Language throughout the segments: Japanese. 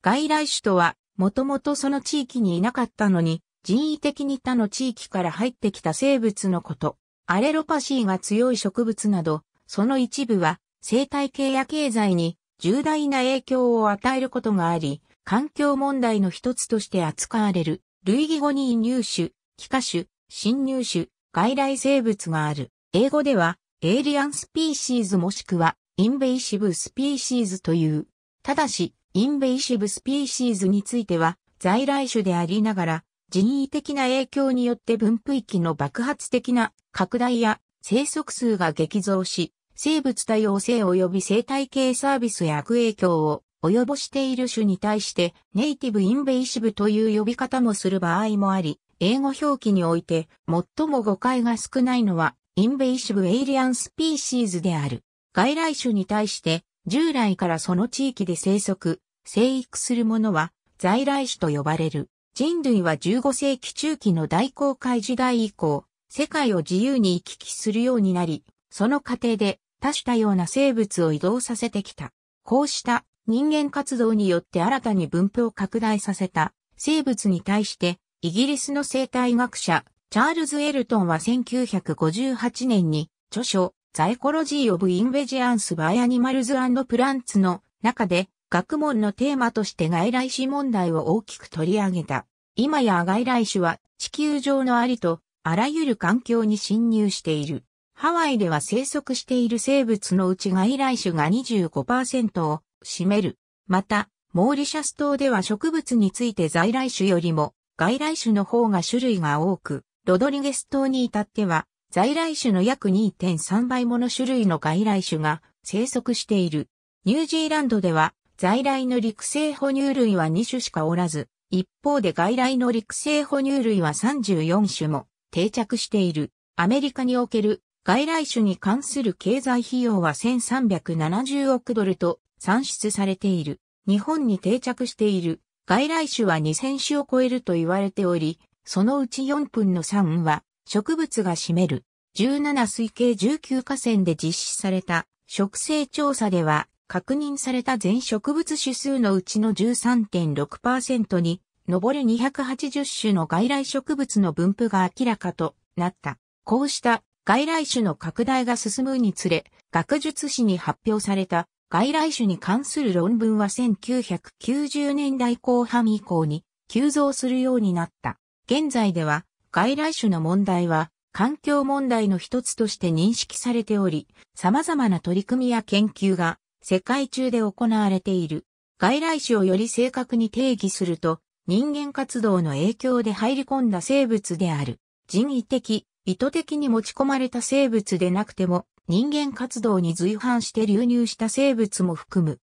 外来種とは、もともとその地域にいなかったのに、人為的に他の地域から入ってきた生物のこと。アレロパシーが強い植物など、その一部は生態系や経済に重大な影響を与えることがあり、環境問題の一つとして扱われる、類義語に入種、帰化種、侵入種、外来生物がある。英語では、エイリアンスピーシーズもしくは、インベイシブスピーシーズという。ただし、インベイシブスピーシーズについては、在来種でありながら、人為的な影響によって分布域の爆発的な拡大や生息数が激増し、生物多様性及び生態系サービスや悪影響を及ぼしている種に対してネイティブインベイシブという呼び方もする場合もあり、英語表記において最も誤解が少ないのはインベイシブエイリアンスピーシーズである。外来種に対して従来からその地域で生息、生育するものは在来種と呼ばれる。人類は15世紀中期の大航海時代以降、世界を自由に行き来するようになり、その過程で多種多様な生物を移動させてきた。こうした人間活動によって新たに分布を拡大させた生物に対して、イギリスの生態学者、チャールズ・エルトンは1958年に著書、ザエコロジー・オブ・インベジアンス・バイ・アニマルズ・プランツの中で、学問のテーマとして外来種問題を大きく取り上げた。今や外来種は地球上のありとあらゆる環境に侵入している。ハワイでは生息している生物のうち外来種が25%を占める。また、モーリシャス島では植物について在来種よりも外来種の方が種類が多く、ロドリゲス島に至っては在来種の約2.3倍もの種類の外来種が生息している。ニュージーランドでは在来の陸生哺乳類は2種しかおらず、一方で外来の陸生哺乳類は34種も定着している。アメリカにおける外来種に関する経済費用は1370億ドルと算出されている。日本に定着している外来種は2000種を超えると言われており、そのうち4分の3は植物が占める。17推計19河川で実施された植生調査では確認された全植物種数のうちの13.6%に上る280種の外来植物の分布が明らかとなった。こうした外来種の拡大が進むにつれ、学術誌に発表された外来種に関する論文は1990年代後半以降に急増するようになった。現在では外来種の問題は環境問題の一つとして認識されており、様々な取り組みや研究が世界中で行われている。外来種をより正確に定義すると、人間活動の影響で入り込んだ生物である。人為的、意図的に持ち込まれた生物でなくても、人間活動に随伴して流入した生物も含む。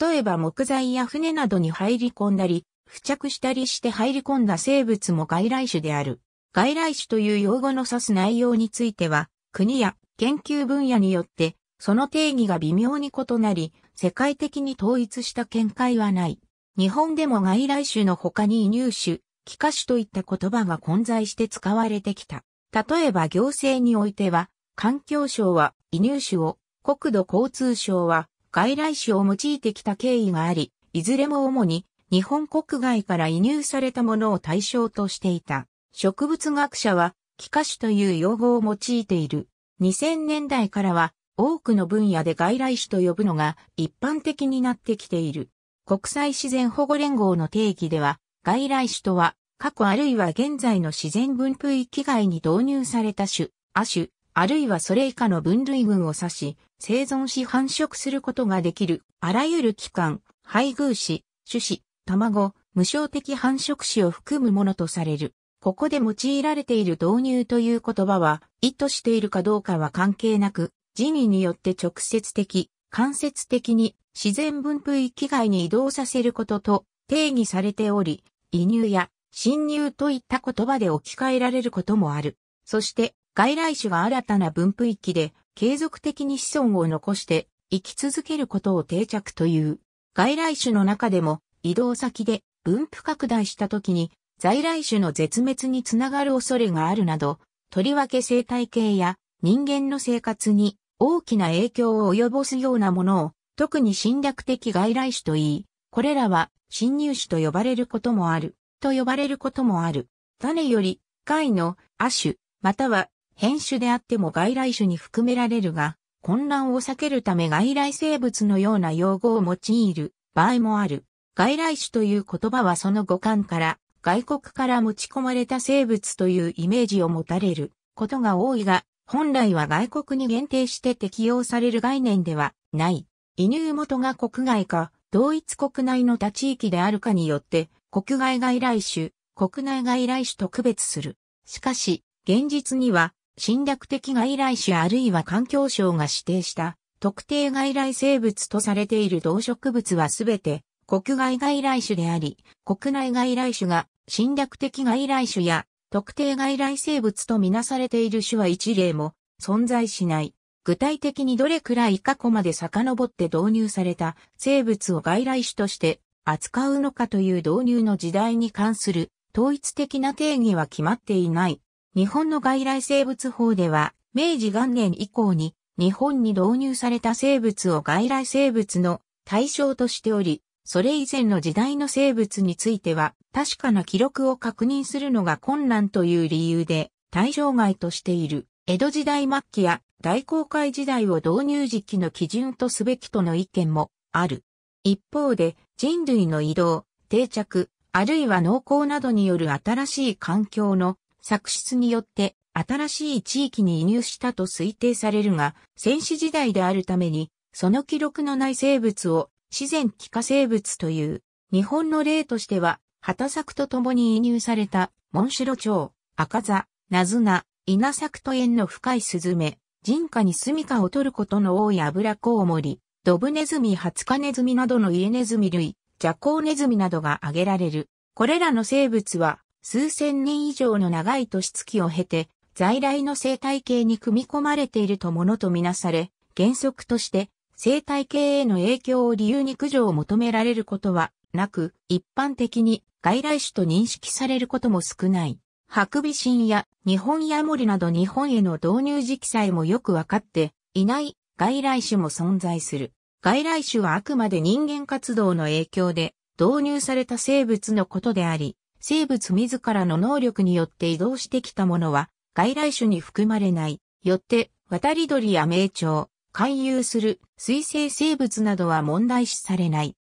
例えば木材や船などに入り込んだり、付着したりして入り込んだ生物も外来種である。外来種という用語の指す内容については、国や研究分野によってその定義が微妙に異なり、世界的に統一した見解はない。日本でも外来種の他に移入種、帰化種といった言葉が混在して使われてきた。例えば行政においては、環境省は移入種を、国土交通省は外来種を用いてきた経緯があり、いずれも主に日本国外から移入されたものを対象としていた。植物学者は、帰化種という用語を用いている。2000年代からは、多くの分野で外来種と呼ぶのが一般的になってきている。国際自然保護連合の定義では、外来種とは、過去あるいは現在の自然分布域外に導入された種、亜種、あるいはそれ以下の分類群を指し、生存し繁殖することができる、あらゆる器官、配偶子、種子、卵、無償的繁殖子を含むものとされる。ここで用いられている導入という言葉は、意図しているかどうかは関係なく、人為によって直接的、間接的に自然分布域外に移動させることと定義されており、移入や侵入といった言葉で置き換えられることもある。そして、外来種が新たな分布域で継続的に子孫を残して生き続けることを定着という。外来種の中でも移動先で分布拡大した時に在来種の絶滅につながる恐れがあるなど、とりわけ生態系や人間の生活に大きな影響を及ぼすようなものを、特に侵略的外来種といい、これらは侵入種と呼ばれることもある、と呼ばれることもある。種より、貝の亜種、または変種であっても外来種に含められるが、混乱を避けるため外来生物のような用語を用いる場合もある。外来種という言葉はその五感から外国から持ち込まれた生物というイメージを持たれることが多いが、本来は外国に限定して適用される概念ではない。移入元が国外か、同一国内の他地域であるかによって、国外外来種、国内外来種と区別する。しかし、現実には、侵略的外来種あるいは環境省が指定した特定外来生物とされている動植物はすべて国外外来種であり、国内外来種が侵略的外来種や特定外来生物とみなされている種は一例も存在しない。具体的にどれくらい過去まで遡って導入された生物を外来種として扱うのかという導入の時代に関する統一的な定義は決まっていない。日本の外来生物法では明治元年以降に日本に導入された生物を外来生物の対象としており、それ以前の時代の生物については、確かな記録を確認するのが困難という理由で、対象外としている、江戸時代末期や大航海時代を導入時期の基準とすべきとの意見もある。一方で、人類の移動、定着、あるいは農耕などによる新しい環境の作出によって、新しい地域に移入したと推定されるが、戦死時代であるために、その記録のない生物を自然気化生物という、日本の例としては、畑作と共に移入された、モンシロチョウ、赤座、ナズナ、稲作と縁の深いスズメ、人家に住処を取ることの多いアブラコウモリ、ドブネズミ、ハツカネズミなどの家ネズミ類、ジャコウネズミなどが挙げられる。これらの生物は、数千年以上の長い年月を経て、在来の生態系に組み込まれているとものとみなされ、原則として生態系への影響を理由に駆除を求められることはなく、一般的に外来種と認識されることも少ない。ハクビシンや日本ヤモリなど日本への導入時期さえもよくわかっていない外来種も存在する。外来種はあくまで人間活動の影響で導入された生物のことであり、生物自らの能力によって移動してきたものは外来種に含まれない。よって、渡り鳥や名鳥、回遊する水生生物などは問題視されない。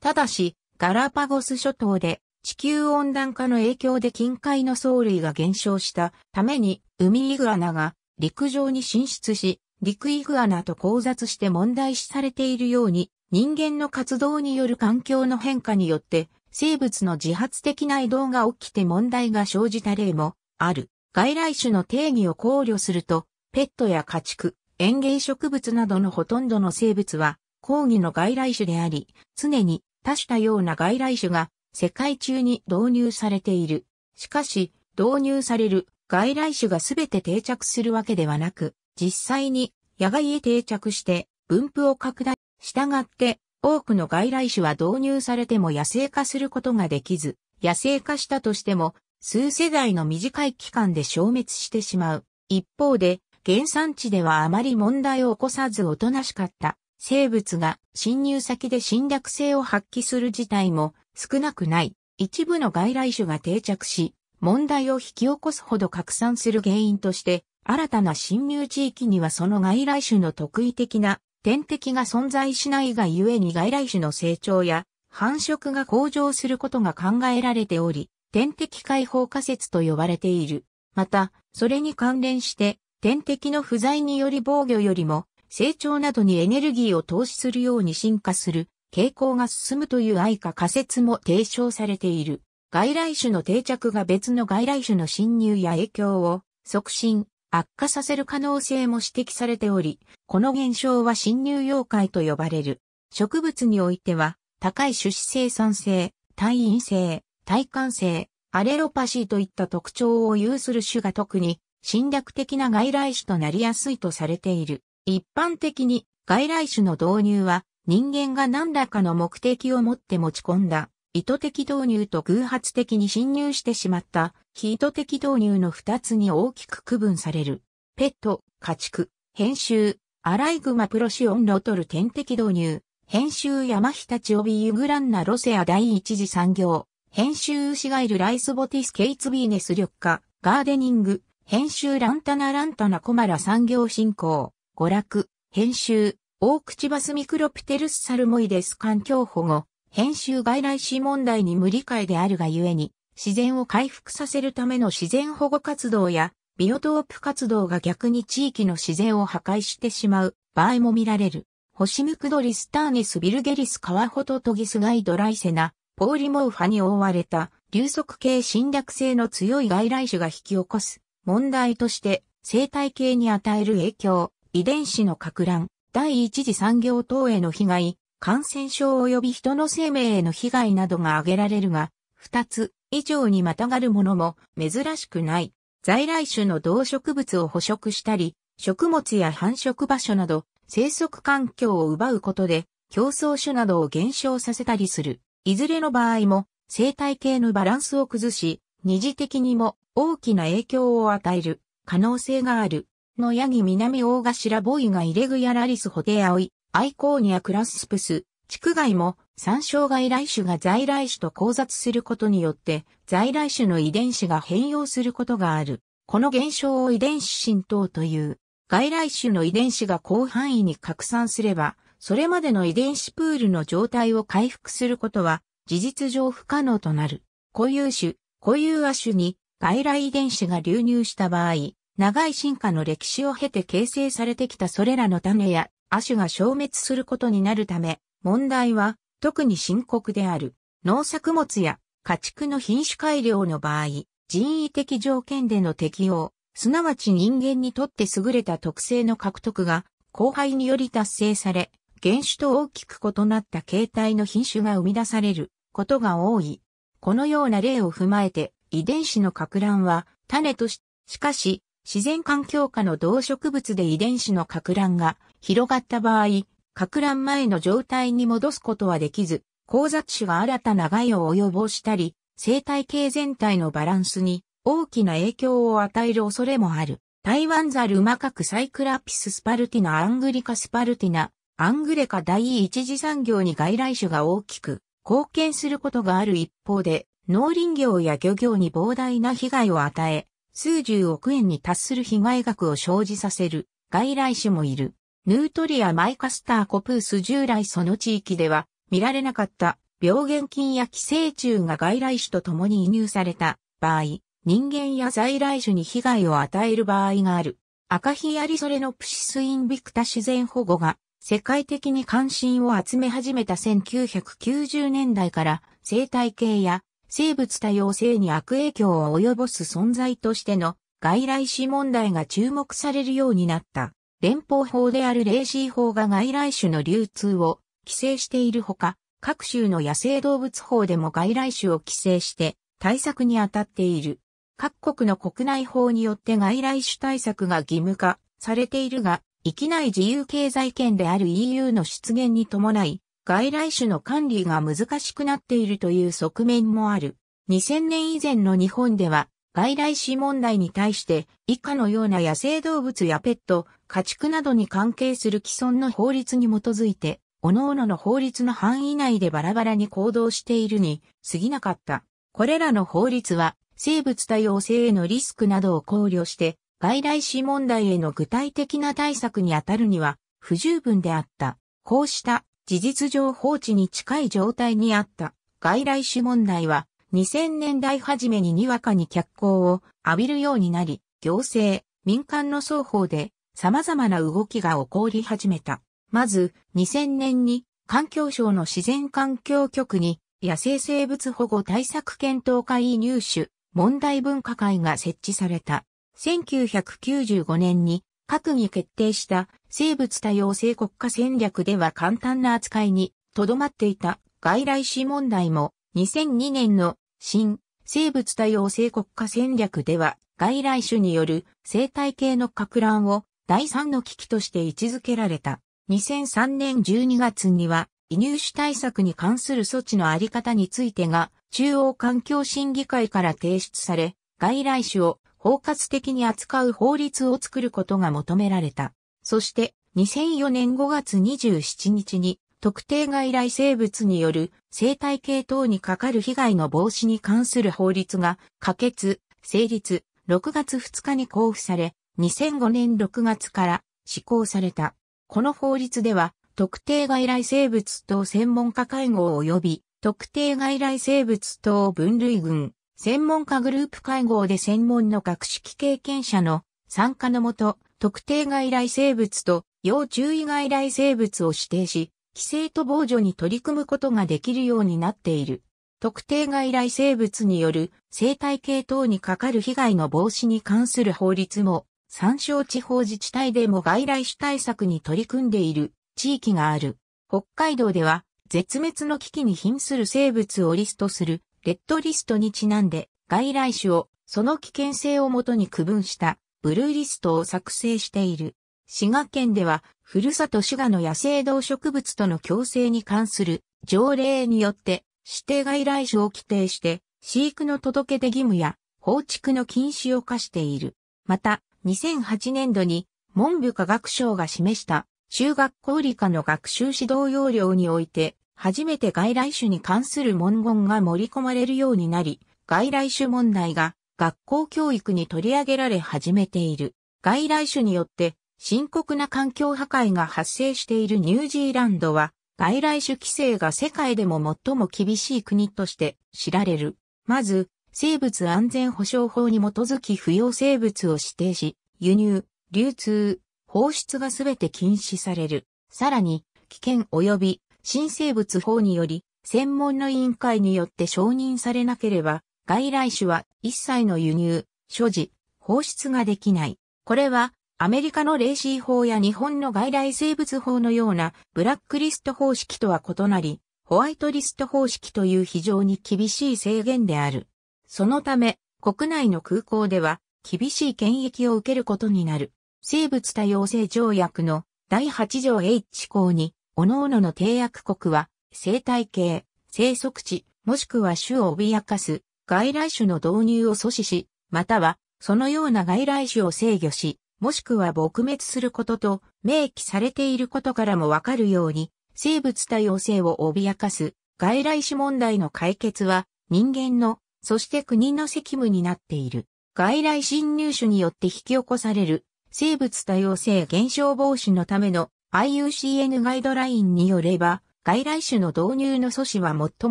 ただし、ガラパゴス諸島で地球温暖化の影響で近海の藻類が減少したために海イグアナが陸上に進出し、陸イグアナと交雑して問題視されているように、人間の活動による環境の変化によって生物の自発的な移動が起きて問題が生じた例もある。外来種の定義を考慮すると、ペットや家畜、園芸植物などのほとんどの生物は、抗議の外来種であり、常に多種多様な外来種が世界中に導入されている。しかし、導入される外来種がすべて定着するわけではなく、実際に野外へ定着して分布を拡大。したがって、多くの外来種は導入されても野生化することができず、野生化したとしても、数世代の短い期間で消滅してしまう。一方で、原産地ではあまり問題を起こさずおとなしかった生物が侵入先で侵略性を発揮する事態も少なくない。一部の外来種が定着し、問題を引き起こすほど拡散する原因として、新たな侵入地域にはその外来種の特異的な天敵が存在しないがゆえに外来種の成長や繁殖が向上することが考えられており、天敵解放仮説と呼ばれている。また、それに関連して、天敵の不在により防御よりも成長などにエネルギーを投資するように進化する傾向が進むという愛か仮説も提唱されている。外来種の定着が別の外来種の侵入や影響を促進、悪化させる可能性も指摘されており、この現象は侵入妖怪と呼ばれる。植物においては、高い種子生産性、耐陰性、耐寒性、アレロパシーといった特徴を有する種が特に侵略的な外来種となりやすいとされている。一般的に外来種の導入は人間が何らかの目的を持って持ち込んだ意図的導入と偶発的に侵入してしまった非意図的導入の二つに大きく区分される。ペット、家畜、編集、アライグマプロシオンロトル天敵導入、編集山日立帯ユグランナロセア第一次産業、編集牛ガイルライスボティスケイツビーネス緑化、ガーデニング、編集ランタナランタナコマラ産業振興、娯楽、編集、大口バスミクロプテルスサルモイデス環境保護、編集外来種問題に無理解であるがゆえに、自然を回復させるための自然保護活動や、ビオトープ活動が逆に地域の自然を破壊してしまう場合も見られる。ホシムクドリスターネスビルゲリスカワホトトギスガイドライセナ、ポーリモウファに覆われた、流速系侵略性の強い外来種が引き起こす、問題として、生態系に与える影響、遺伝子の拡乱、第一次産業等への被害、感染症及び人の生命への被害などが挙げられるが、二つ以上にまたがるものも珍しくない。在来種の動植物を捕食したり、食物や繁殖場所など生息環境を奪うことで競争種などを減少させたりする。いずれの場合も生態系のバランスを崩し、二次的にも大きな影響を与える可能性がある。のヤギ南大頭ボイがイレグヤラリスホテアオイ、アイコーニアクラスプス、地区外も参照外来種が在来種と交雑することによって在来種の遺伝子が変容することがある。この現象を遺伝子浸透という。外来種の遺伝子が広範囲に拡散すれば、それまでの遺伝子プールの状態を回復することは事実上不可能となる。固有種、固有亜種に外来遺伝子が流入した場合、長い進化の歴史を経て形成されてきたそれらの種や亜種が消滅することになるため、問題は特に深刻である。農作物や家畜の品種改良の場合、人為的条件での適用、すなわち人間にとって優れた特性の獲得が後輩により達成され、原種と大きく異なった形態の品種が生み出されることが多い。このような例を踏まえて、遺伝子の核乱は種とし、しかし、自然環境下の動植物で遺伝子の核乱が広がった場合、核乱前の状態に戻すことはできず、交雑種が新たな害を及ぼしたり、生態系全体のバランスに大きな影響を与える恐れもある。台湾ザルマカクサイクラピススパルティナアングリカスパルティナ、アングレカ第一次産業に外来種が大きく貢献することがある一方で、農林業や漁業に膨大な被害を与え、数十億円に達する被害額を生じさせる外来種もいる。ヌートリアマイカスターコプース従来その地域では見られなかった病原菌や寄生虫が外来種と共に移入された場合、人間や在来種に被害を与える場合がある。赤ヒアリソレのプシスインビクタ自然保護が世界的に関心を集め始めた1990年代から生態系や生物多様性に悪影響を及ぼす存在としての外来種問題が注目されるようになった。連邦法であるレーシー法が外来種の流通を規制しているほか、各州の野生動物法でも外来種を規制して対策に当たっている。各国の国内法によって外来種対策が義務化されているが、域内自由経済圏である EU の出現に伴い、外来種の管理が難しくなっているという側面もある。2000年以前の日本では、外来種問題に対して以下のような野生動物やペット、家畜などに関係する既存の法律に基づいて、各々の法律の範囲内でバラバラに行動しているに過ぎなかった。これらの法律は生物多様性へのリスクなどを考慮して外来種問題への具体的な対策に当たるには不十分であった。こうした事実上放置に近い状態にあった外来種問題は2000年代初めににわかに脚光を浴びるようになり、行政、民間の双方で様々な動きが起こり始めた。まず2000年に環境省の自然環境局に野生生物保護対策検討会入手問題分科会が設置された。1995年に閣議決定した生物多様性国家戦略では簡単な扱いにとどまっていた外来種問題も2002年の新生物多様性国家戦略では外来種による生態系の拡乱を第3の危機として位置づけられた。2003年12月には移入種対策に関する措置のあり方についてが中央環境審議会から提出され、外来種を包括的に扱う法律を作ることが求められた。そして、2004年5月27日に、特定外来生物による生態系等にかかる被害の防止に関する法律が可決、成立、6月2日に交付され、2005年6月から施行された。この法律では、特定外来生物等専門家会合及び、特定外来生物等分類群、専門家グループ会合で専門の学識経験者の参加のもと、特定外来生物と要注意外来生物を指定し、規制と防除に取り組むことができるようになっている。特定外来生物による生態系等にかかる被害の防止に関する法律も、参照地方自治体でも外来種対策に取り組んでいる地域がある。北海道では、絶滅の危機に瀕する生物をリストするレッドリストにちなんで、外来種をその危険性をもとに区分したブルーリストを作成している。滋賀県では、ふるさと滋賀の野生動植物との共生に関する条例によって指定外来種を規定して、飼育の届け出義務や放畜の禁止を課している。また、2008年度に文部科学省が示した中学校理科の学習指導要領において、初めて外来種に関する文言が盛り込まれるようになり、外来種問題が学校教育に取り上げられ始めている。外来種によって深刻な環境破壊が発生しているニュージーランドは、外来種規制が世界でも最も厳しい国として知られる。まず、生物安全保障法に基づき不要生物を指定し、輸入、流通、放出がすべて禁止される。さらに、危険及び新生物法により、専門の委員会によって承認されなければ、外来種は一切の輸入、所持、放出ができない。これは、アメリカのレーシー法や日本の外来生物法のようなブラックリスト方式とは異なり、ホワイトリスト方式という非常に厳しい制限である。そのため、国内の空港では厳しい検疫を受けることになる。生物多様性条約の第8条 H 項に、各々の締約国は生態系、生息地、もしくは種を脅かす外来種の導入を阻止し、または、そのような外来種を制御し、もしくは撲滅することと明記されていることからもわかるように、生物多様性を脅かす外来種問題の解決は人間の、そして国の責務になっている。外来侵入種によって引き起こされる生物多様性減少防止のための IUCN ガイドラインによれば、外来種の導入の阻止は最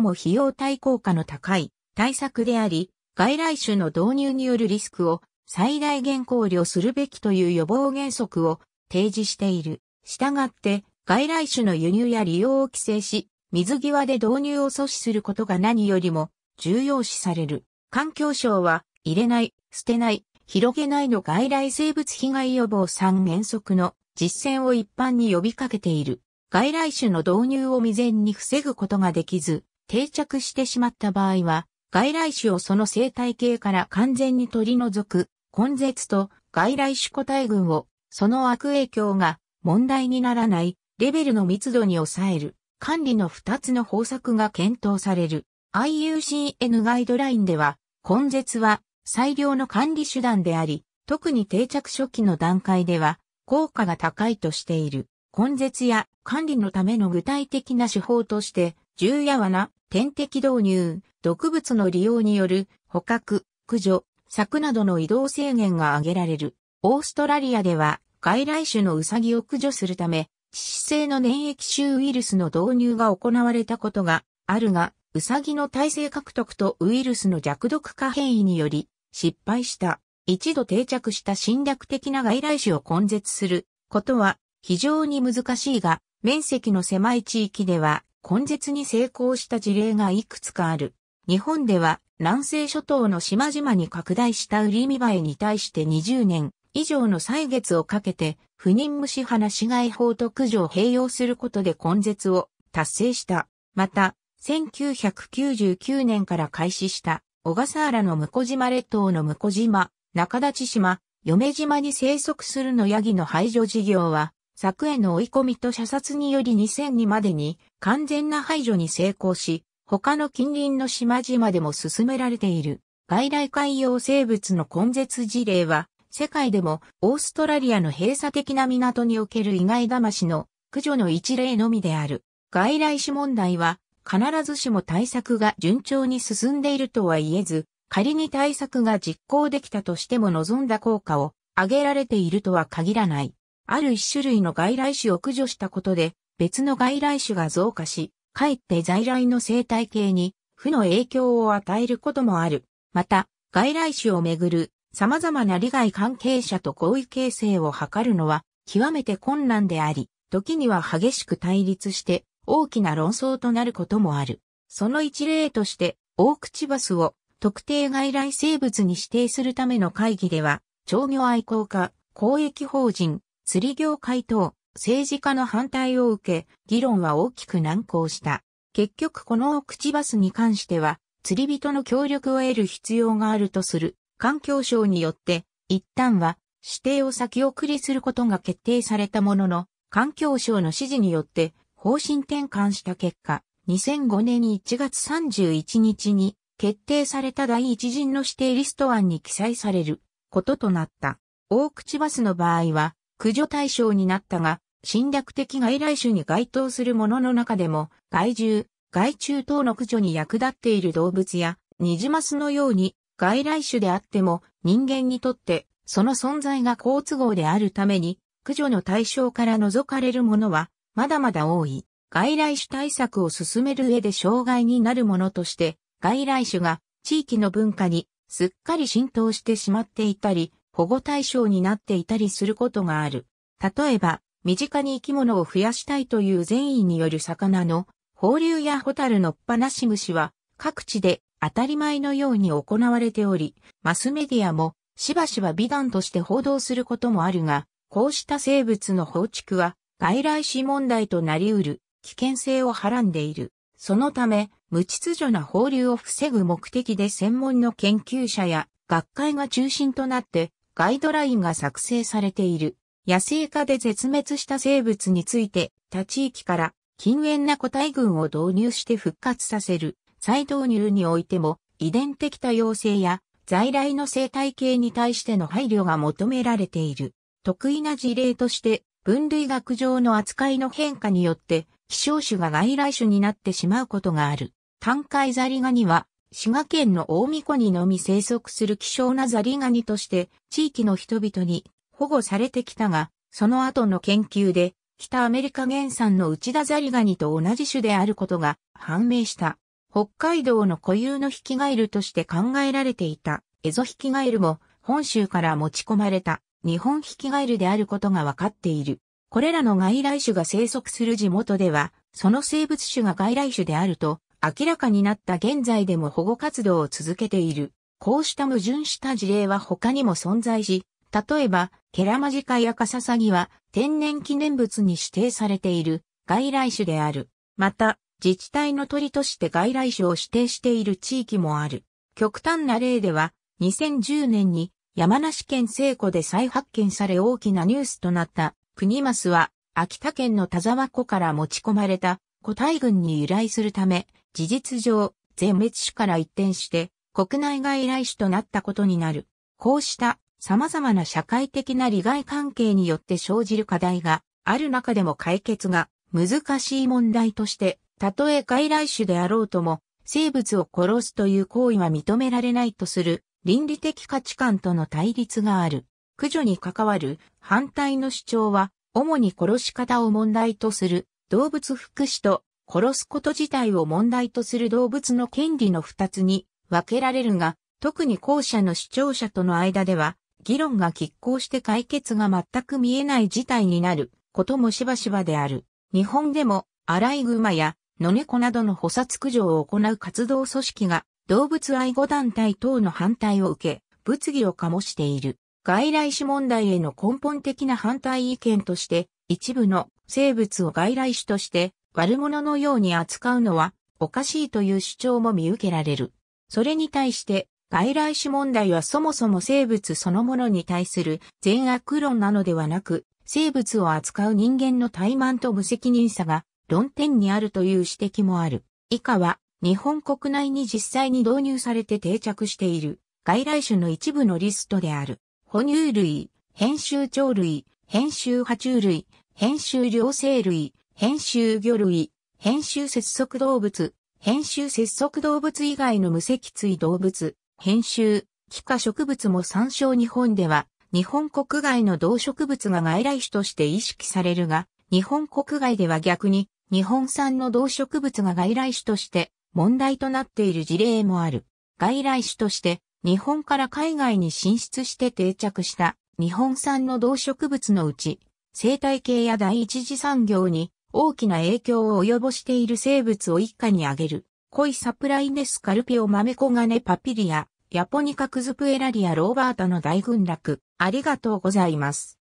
も費用対効果の高い対策であり、外来種の導入によるリスクを最大限考慮するべきという予防原則を提示している。したがって、外来種の輸入や利用を規制し、水際で導入を阻止することが何よりも重要視される。環境省は、入れない、捨てない、広げないの外来生物被害予防3原則の実践を一般に呼びかけている。外来種の導入を未然に防ぐことができず、定着してしまった場合は、外来種をその生態系から完全に取り除く、根絶と外来種個体群を、その悪影響が問題にならないレベルの密度に抑える、管理の2つの方策が検討される。IUCN ガイドラインでは、根絶は最良の管理手段であり、特に定着初期の段階では、効果が高いとしている。根絶や管理のための具体的な手法として、重や罠、点滴導入、毒物の利用による捕獲、駆除、柵などの移動制限が挙げられる。オーストラリアでは外来種のウサギを駆除するため、致死性の粘液臭ウイルスの導入が行われたことがあるが、ウサギの耐性獲得とウイルスの弱毒化変異により失敗した。一度定着した侵略的な外来種を根絶することは非常に難しいが、面積の狭い地域では根絶に成功した事例がいくつかある。日本では南西諸島の島々に拡大したウリミバエに対して20年以上の歳月をかけて不妊虫花市街法と駆除を併用することで根絶を達成した。また、1999年から開始した小笠原の向島列島の向島、中立島、嫁島に生息するのヤギの排除事業は、作への追い込みと射殺により2002までに完全な排除に成功し、他の近隣の島々でも進められている。外来海洋生物の根絶事例は、世界でもオーストラリアの閉鎖的な港における意外しの駆除の一例のみである。外来種問題は、必ずしも対策が順調に進んでいるとは言えず、仮に対策が実行できたとしても望んだ効果を上げられているとは限らない。ある一種類の外来種を駆除したことで、別の外来種が増加し、かえって在来の生態系に、負の影響を与えることもある。また、外来種をめぐる様々な利害関係者と合意形成を図るのは極めて困難であり、時には激しく対立して大きな論争となることもある。その一例として、オ口クチバスを特定外来生物に指定するための会議では、商業愛好家、公益法人、釣り業界等、政治家の反対を受け、議論は大きく難航した。結局このオクチバスに関しては、釣り人の協力を得る必要があるとする環境省によって、一旦は指定を先送りすることが決定されたものの、環境省の指示によって方針転換した結果、2005年1月31日に決定された第一陣の指定リスト案に記載されることとなった。大口バスの場合は、駆除対象になったが、侵略的外来種に該当するものの中でも、害獣、害虫等の駆除に役立っている動物や、ニジマスのように外来種であっても人間にとってその存在が好都合であるために駆除の対象から除かれるものはまだまだ多い。外来種対策を進める上で障害になるものとして外来種が地域の文化にすっかり浸透してしまっていたり、保護対象になっていたりすることがある。例えば、身近に生き物を増やしたいという善意による魚の放流やホタルのっぱなし虫は各地で当たり前のように行われており、マスメディアもしばしば美談として報道することもあるが、こうした生物の放逐は外来種問題となり得る危険性をはらんでいる。そのため、無秩序な放流を防ぐ目的で専門の研究者や学会が中心となってガイドラインが作成されている。野生化で絶滅した生物について、他地域から禁煙な個体群を導入して復活させる。再導入においても、遺伝的多様性や在来の生態系に対しての配慮が求められている。得意な事例として、分類学上の扱いの変化によって、希少種が外来種になってしまうことがある。単海ザリガニは、滋賀県の大巫湖にのみ生息する希少なザリガニとして地域の人々に保護されてきたが、その後の研究で北アメリカ原産の内田ザリガニと同じ種であることが判明した。北海道の固有のヒキガエルとして考えられていたエゾヒキガエルも本州から持ち込まれた日本ヒキガエルであることが分かっている。これらの外来種が生息する地元では、その生物種が外来種であると明らかになった現在でも保護活動を続けている。こうした矛盾した事例は他にも存在し、例えば、ケラマジカやカササギは天然記念物に指定されている外来種である。また、自治体の鳥として外来種を指定している地域もある。極端な例では、2010年に山梨県西湖で再発見され大きなニュースとなったクニマスは秋田県の田沢湖から持ち込まれた古代群に由来するため事実上、全滅種から一転して、国内外来種となったことになる。こうした様々な社会的な利害関係によって生じる課題がある中でも解決が難しい問題として、たとえ外来種であろうとも、生物を殺すという行為は認められないとする倫理的価値観との対立がある。駆除に関わる反対の主張は、主に殺し方を問題とする動物福祉と殺すこと自体を問題とする動物の権利の二つに分けられるが、特に後者の視聴者との間では、議論が拮抗して解決が全く見えない事態になることもしばしばである。日本でも、アライグマや野猫などの捕殺駆除を行う活動組織が、動物愛護団体等の反対を受け、物議を醸している。外来種問題への根本的な反対意見として、一部の生物を外来種として悪者のように扱うのはおかしいという主張も見受けられる。それに対して外来種問題はそもそも生物そのものに対する善悪論なのではなく、生物を扱う人間の怠慢と無責任さが論点にあるという指摘もある。以下は日本国内に実際に導入されて定着している外来種の一部のリストである。哺乳類、編集鳥類、編集爬虫類、編集両生類、編集魚類、編集節足動物、編集節足動物以外の無脊椎動物、編集、気化植物も参照日本では、日本国外の動植物が外来種として意識されるが、日本国外では逆に、日本産の動植物が外来種として問題となっている事例もある。外来種として日本から海外に進出して定着した日本産の動植物のうち生態系や第一次産業に大きな影響を及ぼしている生物を一家に挙げる。コイサプライネスカルピオマメコガネパピリア、ヤポニカクズプエラリアローバータの大群落。ありがとうございます。